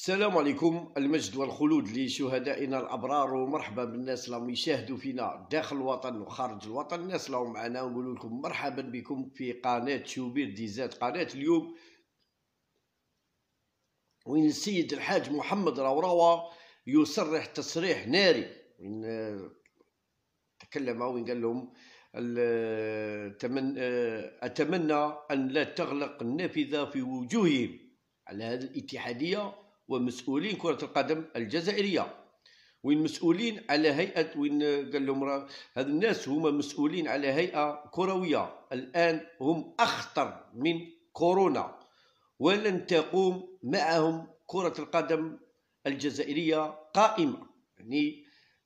السلام عليكم المجد والخلود لشهدائنا الابرار ومرحبا بالناس اللي يشاهدوا فينا داخل الوطن وخارج الوطن الناس اللي معنا نقول لكم مرحبا بكم في قناه شوبير ديزات قناه اليوم وين السيد الحاج محمد روروة يصرح تصريح ناري وين آه، تكلم وين قال لهم آه، اتمنى ان لا تغلق النافذه في وجوههم على هذه الاتحاديه ومسؤولين كرة القدم الجزائرية وين مسؤولين على هيئة وين قال لهم هاد الناس هما مسؤولين على هيئة كروية الآن هم أخطر من كورونا ولن تقوم معهم كرة القدم الجزائرية قائمة يعني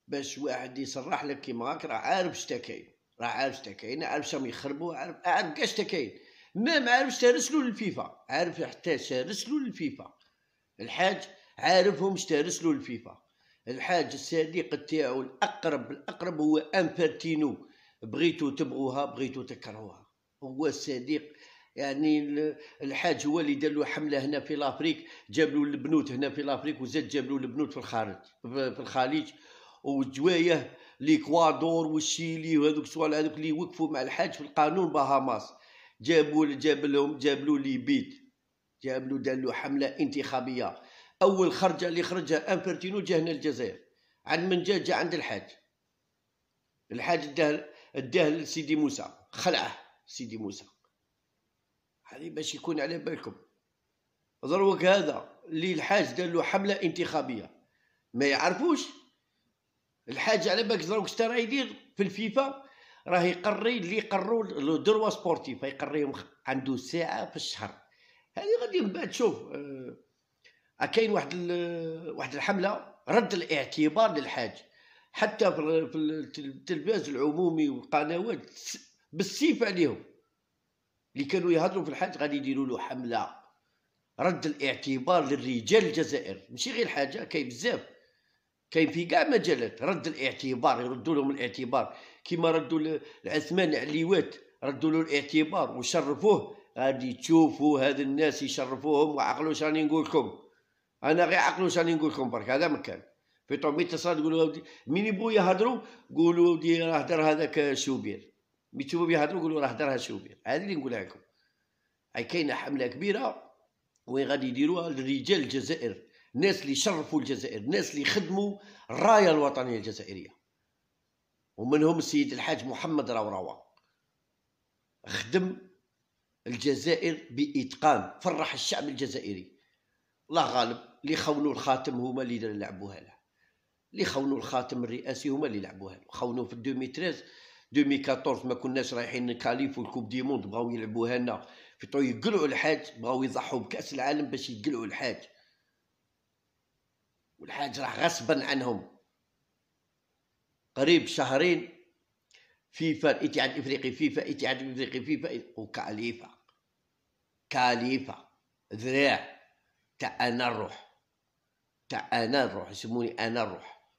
باش واحد يصرح لك كيما هاك راه عارف شتا كاين راه عارف شتا كاين عارف شام يخربوا عارف عارف كاع كاين ما عارف شتا رسلوا للفيفا عارف حتى شارسلوا للفيفا الحاج عارفهم اشترس له الفيفا الحاج الصديق تاعو الاقرب الاقرب هو امبرتينو بغيتو تبغوها بغيتو تكرهوها هو الصديق يعني الحاج هو اللي دار له حمله هنا في لافريك جاب له البنوت هنا في لافريك وزاد جاب له البنوت في الخارج في الخليج وجوايه ليكوادور والشيلي وهذوك السوال هذوك اللي وقفوا مع الحاج في القانون باهاماس جابوا جاب لهم جاب له لي بيت جاب له دار له حمله انتخابيه اول خرجه اللي خرجها انفرتينو جا هنا الجزائر عند من جا جا عند الحاج الحاج اداه اداه لسيدي موسى خلعه سيدي موسى هذه باش يكون على بالكم ضروك هذا اللي الحاج دار له حمله انتخابيه ما يعرفوش الحاج على بالك ضروك شتا راه يدير في الفيفا راه يقري اللي يقروا لو دروا سبورتيف يقريهم عنده ساعه في الشهر هذه غادي من بعد شوف آه، آه، كاين واحد واحد الحمله رد الاعتبار للحاج حتى في التلفاز العمومي والقنوات بالسيف عليهم اللي كانوا يهضروا في الحاج غادي يديروا له حمله رد الاعتبار للرجال الجزائر ماشي غير حاجه كاين بزاف كاين في كاع مجالات رد الاعتبار يردوا لهم الاعتبار كما ردوا العثمان عليوات ردوا له الاعتبار وشرفوه غادي تشوفوا هاد الناس يشرفوهم وعقلوا شراني نقول لكم انا غير عقلوا شراني نقول لكم برك هذا مكان في طومي اتصال تقولوا مين يبغوا يهضروا قولوا ودي راه هضر هذاك شوبير مين تشوفوا بيهضروا قولوا راه هضرها شوبير هذه اللي نقولها لكم هاي كاينه حمله كبيره وين غادي يديروها لرجال الجزائر الناس اللي شرفوا الجزائر الناس اللي خدموا الرايه الوطنيه الجزائريه ومنهم السيد الحاج محمد راوراوا خدم الجزائر باتقان فرح الشعب الجزائري الله غالب اللي خونوا الخاتم هما اللي لعبوها له اللي خونوا الخاتم الرئاسي هما اللي لعبوها له خونوا في 2013 2014 ما كناش رايحين نكاليف والكوب دي موند بغاو يلعبوها لنا في طوي يقلعوا الحاج بغاو يضحوا بكاس العالم باش يقلعوا الحاج والحاج راح غصبا عنهم قريب شهرين فيفا الاتحاد الافريقي يعني فيفا الاتحاد الافريقي يعني فيفا وكاليفا كاليفا ذراع تاع انا الروح تاع انا الروح يسموني انا الروح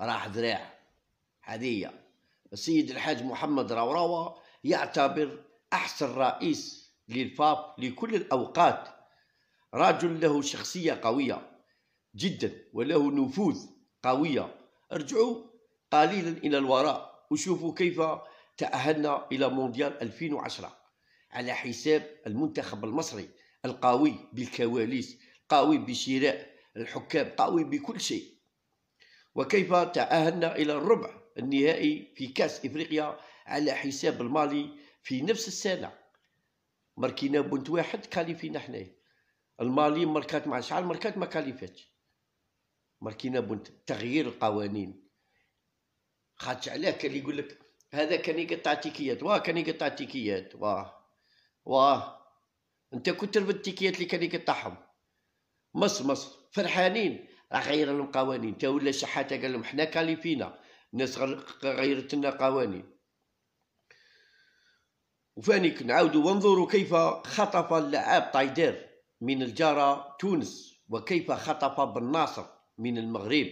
راح ذراع هذه السيد الحاج محمد راوراوا يعتبر احسن رئيس للفاف لكل الاوقات رجل له شخصيه قويه جدا وله نفوذ قويه ارجعوا قليلا الى الوراء وشوفوا كيف تأهلنا إلى مونديال 2010 على حساب المنتخب المصري القوي بالكواليس قوي بشراء الحكام قوي بكل شيء وكيف تأهلنا إلى الربع النهائي في كأس إفريقيا على حساب المالي في نفس السنة ماركينا بنت واحد كاليفينا حنايا المالي ماركات مع شعال ماركات ما كاليفاتش ماركينا بنت تغيير القوانين خاطش علاه كان يقول لك هذا كان يقطع تيكيات واه كان يقطع تيكيات واه واه انت كنت تربط التيكيات اللي كان يقطعهم مص مص فرحانين راه غير لهم قوانين تا ولا شحاته قال لهم حنا كاليفينا الناس غيرت لنا قوانين وفانيك نعاودوا وانظروا كيف خطف اللعاب طايدير من الجارة تونس وكيف خطف بن ناصر من المغرب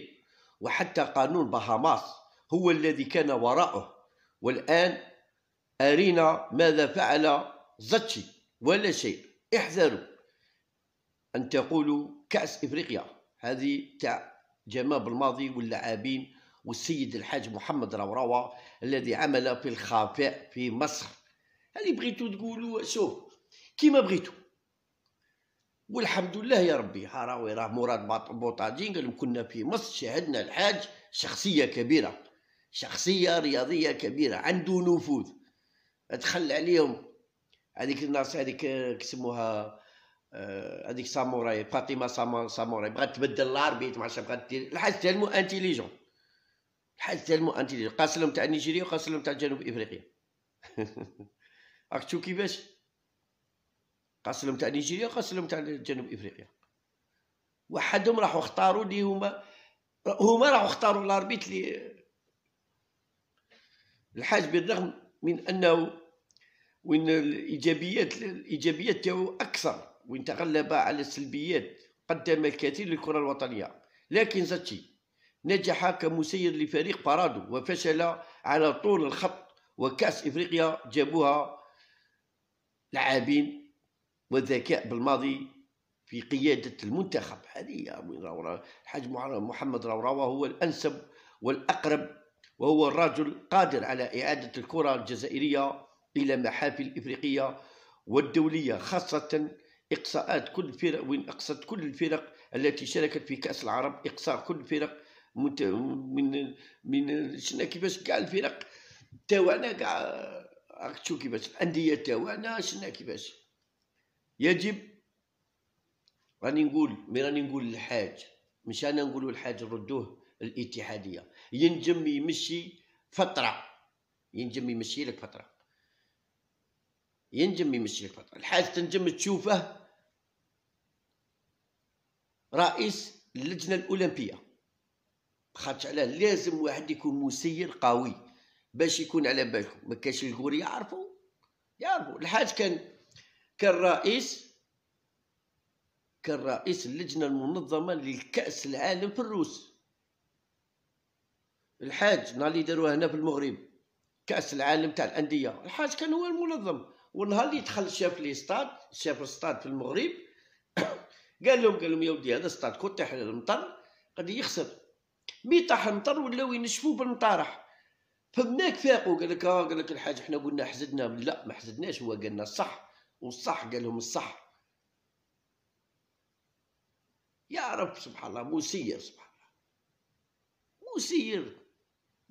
وحتى قانون بهاماس هو الذي كان وراءه والآن أرينا ماذا فعل زتشي ولا شيء احذروا أن تقولوا كأس إفريقيا هذه تاع جمال بالماضي واللاعبين والسيد الحاج محمد روروا الذي عمل في الخفاء في مصر هل بغيتو تقولوا شوف كيما بغيتو والحمد لله يا ربي هراوي راه مراد بوطاجين قال كنا في مصر شاهدنا الحاج شخصية كبيرة شخصيه رياضيه كبيره عنده نفوذ ادخل عليهم هذيك الناس هذيك كسموها آه، هذيك ساموراي فاطمه ساموراي بغات تبدل لاربيت ما بغات دير الحاج تالمو انتيليجون الحاج تالمو انتيليجون قاسلهم تاع نيجيريا وقاسلهم تاع جنوب افريقيا راك كيفاش قاسلهم تاع نيجيريا وقاسلهم تاع جنوب افريقيا وحدهم راحوا اختاروا لي هما هما راحوا اختاروا لاربيت لي الحاج بالرغم من انه وين الايجابيات الايجابيات تاعو اكثر وين تغلب على السلبيات قدم الكثير للكره الوطنيه لكن زاتشي نجح كمسير لفريق بارادو وفشل على طول الخط وكأس إفريقيا جابوها لاعبين والذكاء بالماضي في قيادة المنتخب هذه وين الحاج محمد روراوة هو الأنسب والأقرب وهو الرجل قادر على إعادة الكرة الجزائرية إلى محافل إفريقية والدولية خاصة إقصاءات كل فرق وين أقصت كل الفرق التي شاركت في كأس العرب إقصاء كل الفرق من من, من شنا كيفاش كاع الفرق تاوعنا كاع راك تشوف كيفاش الأندية تاوعنا شنا كيفاش يجب راني نقول مي راني نقول الحاج مش انا نقولوا الحاج ردوه الاتحاديه ينجم يمشي فتره ينجم يمشي لك فتره ينجم يمشي لك فتره الحاج تنجم تشوفه رئيس اللجنه الاولمبيه خاطش علاه لازم واحد يكون مسير قوي باش يكون على بالكم ما كاش الكور يعرفوا يعرفوا الحاج كان كان رئيس كان رئيس اللجنه المنظمه للكاس العالم في الروس الحاج نهار اللي داروها هنا في المغرب كاس العالم تاع الانديه الحاج كان هو المنظم والنهار اللي دخل شاف لي ستاد شاف الستاد في المغرب قال لهم قال لهم يا ودي هذا ستاد كون طيح المطر غادي يخسر مي طاح المطر ولاو ينشفوا بالمطارح فبناك فاقوا قال لك آه، قال لك الحاج حنا قلنا حزدنا لا ما حزدناش هو قالنا الصح والصح قال لهم الصح يا رب سبحان الله مسير سبحان الله مسير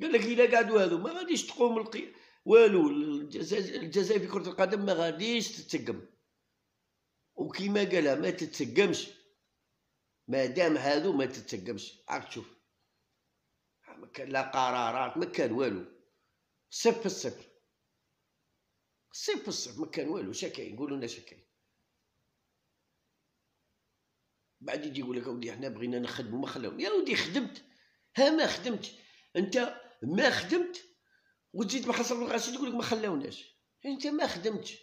قال لك الا قعدوا هذو ما غاديش تقوم القي... والو الجزائر في كره القدم ما غاديش تتسقم وكيما قالها ما تتسقمش ما دام هادو ما تتسقمش عاد تشوف ما كان لا قرارات ما كان والو صفر صفر صفر صفر ما كان والو شكاين قولوا لنا شكاين بعد يجي يقول لك اودي حنا بغينا نخدموا ما يا ودي خدمت ها ما خدمت انت ما خدمت وتزيد محصل الغاشي تقول لك ما خلاوناش انت ما خدمتش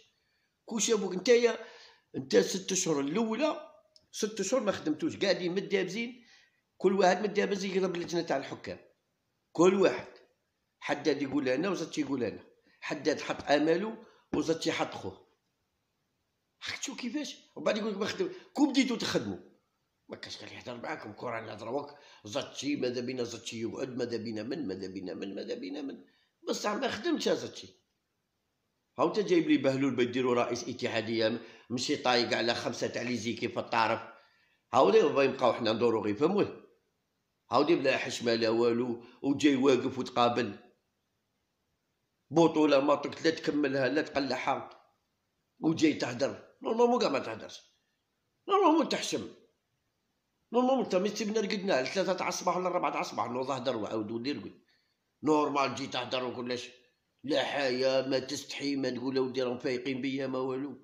كوش شافوك نتايا انت ست اشهر الاولى ست اشهر ما خدمتوش قاعدين مدابزين كل واحد مدابز يقرب اللجنه تاع الحكام كل واحد حداد يقول انا وزت يقول انا حداد حط امله وزت حط خوه شوف كيفاش وبعد يقول لك ما خدمت كون بديتو تخدموا ما كاش غير يهضر معاكم كره نهضروك زاتشي ماذا بينا زاتشي يقعد ماذا بينا من ماذا بينا من ماذا بينا من بصح ما خدمتش زاتشي هاو انت جايب لي بهلول بيديروا رئيس اتحاديه مشي طايق على خمسه تاع لي زيكي في الطرف هاودي يبقاو حنا ندورو غير هاو هاودي بلا حشمه لا والو وجاي واقف وتقابل بطوله ما لا تكملها لا تقلعها وجاي تهدر نورمالمون كاع ما تهدرش نورمالمون تحشم نورمال انت ملي تسيبنا رقدنا على ثلاثة تاع الصباح ولا ربعة تاع الصباح نوض اهدر وعاود ودي رقد نورمال تجي تهدر وكلش لا حياة ما تستحي ما تقول اودي راهم فايقين بيا ما والو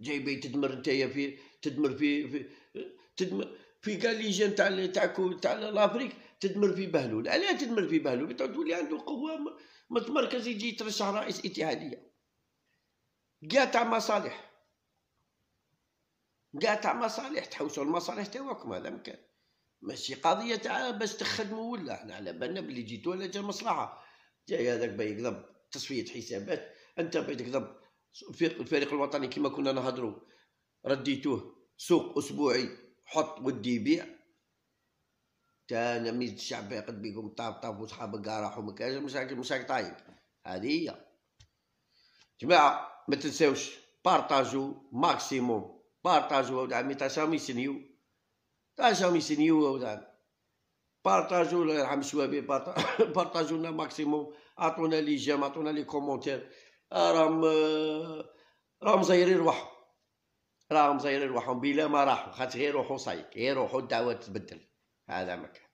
جايبي تدمر نتايا في تدمر في في تدمر في كاع تاع تاع تاع لافريك تدمر في بهلول علاه تدمر في بهلول تولي عنده قوه متمركز يجي يترشح رئيس اتحاديه قاع تاع مصالح كاع تاع مصالح تحوسوا المصالح تاعكم هذا مكان ماشي قضيه تاع باش تخدموا ولا احنا على بالنا بلي جيت ولا جا مصلحه جاي هذاك باي يكذب تصفيه حسابات انت باي تكذب الفريق الوطني كما كنا نهضروا رديتوه سوق اسبوعي حط ودي يبيع تا تلاميذ الشعب يقد بيكم طاب طاب وصحاب القراح ومكاجر مشاكل مشاكل طايب هذه هي جماعه ما تنساوش بارطاجو ماكسيموم بارطاجوا مي تاع مي سنيو تاع مي سنيو ودعمي بارطاجو الله يرحم شوابي بارطاجو لنا ماكسيموم عطونا لي جيم عطونا لي كومونتير راهم راهم زايرين رواحهم راهم زايرين رواحهم بلا ما راحوا خاطر يروحوا صايك يروحوا الدعوه تبدل هذا مكان